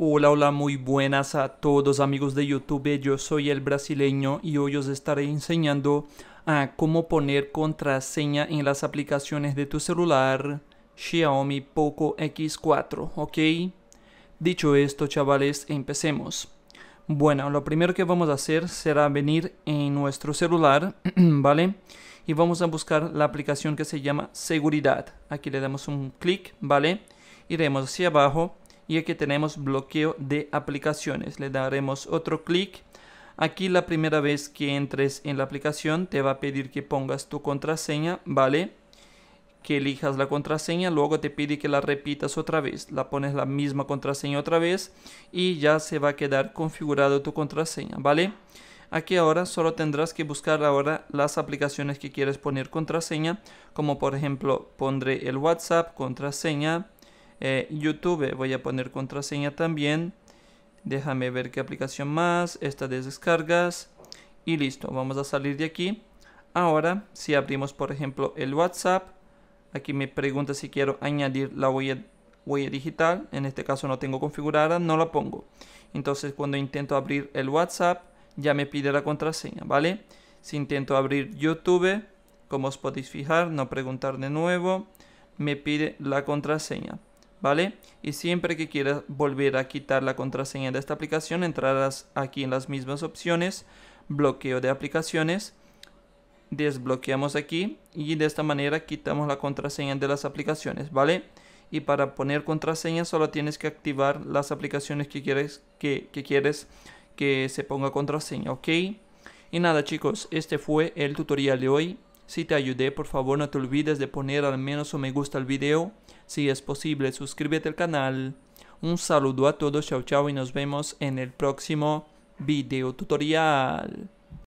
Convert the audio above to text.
Hola, hola, muy buenas a todos amigos de YouTube, yo soy el brasileño y hoy os estaré enseñando a ah, cómo poner contraseña en las aplicaciones de tu celular Xiaomi Poco X4, ¿ok? Dicho esto, chavales, empecemos. Bueno, lo primero que vamos a hacer será venir en nuestro celular, ¿vale? Y vamos a buscar la aplicación que se llama Seguridad. Aquí le damos un clic, ¿vale? Iremos hacia abajo y aquí tenemos bloqueo de aplicaciones. Le daremos otro clic. Aquí la primera vez que entres en la aplicación te va a pedir que pongas tu contraseña, ¿vale? Que elijas la contraseña, luego te pide que la repitas otra vez. La pones la misma contraseña otra vez y ya se va a quedar configurado tu contraseña, ¿vale? Aquí ahora solo tendrás que buscar ahora las aplicaciones que quieres poner contraseña, como por ejemplo pondré el WhatsApp, contraseña, eh, YouTube, eh, voy a poner contraseña también. Déjame ver qué aplicación más. Esta de descargas. Y listo, vamos a salir de aquí. Ahora, si abrimos por ejemplo el WhatsApp, aquí me pregunta si quiero añadir la huella digital. En este caso no tengo configurada, no la pongo. Entonces cuando intento abrir el WhatsApp, ya me pide la contraseña, ¿vale? Si intento abrir YouTube, como os podéis fijar, no preguntar de nuevo, me pide la contraseña. ¿vale? Y siempre que quieras volver a quitar la contraseña de esta aplicación, entrarás aquí en las mismas opciones, bloqueo de aplicaciones, desbloqueamos aquí y de esta manera quitamos la contraseña de las aplicaciones, ¿vale? Y para poner contraseña solo tienes que activar las aplicaciones que quieres que, que quieres que se ponga contraseña, ¿ok? Y nada chicos, este fue el tutorial de hoy. Si te ayudé, por favor no te olvides de poner al menos un me gusta al video. Si es posible, suscríbete al canal. Un saludo a todos, chao chao y nos vemos en el próximo video tutorial.